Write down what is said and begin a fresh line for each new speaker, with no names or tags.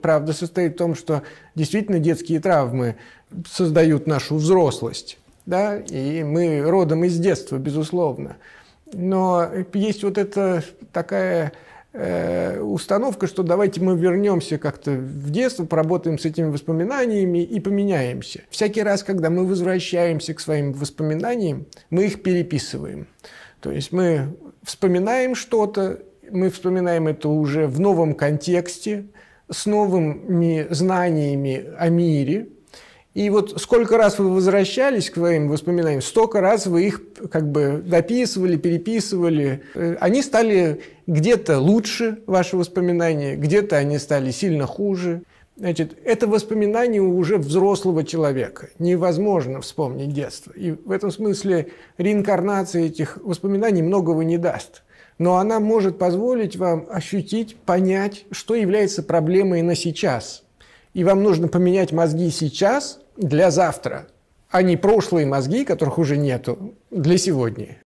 Правда состоит в том, что действительно детские травмы создают нашу взрослость. Да? И мы родом из детства, безусловно. Но есть вот эта такая э, установка, что давайте мы вернемся как-то в детство, поработаем с этими воспоминаниями и поменяемся. Всякий раз, когда мы возвращаемся к своим воспоминаниям, мы их переписываем. То есть мы вспоминаем что-то, мы вспоминаем это уже в новом контексте – с новыми знаниями о мире. И вот сколько раз вы возвращались к своим воспоминаниям, столько раз вы их как бы дописывали, переписывали. Э, они стали где-то лучше, ваши воспоминания, где-то они стали сильно хуже. Значит, это воспоминание уже взрослого человека. Невозможно вспомнить детство. И в этом смысле реинкарнация этих воспоминаний многого не даст но она может позволить вам ощутить, понять, что является проблемой на сейчас. И вам нужно поменять мозги сейчас для завтра, а не прошлые мозги, которых уже нету, для сегодня.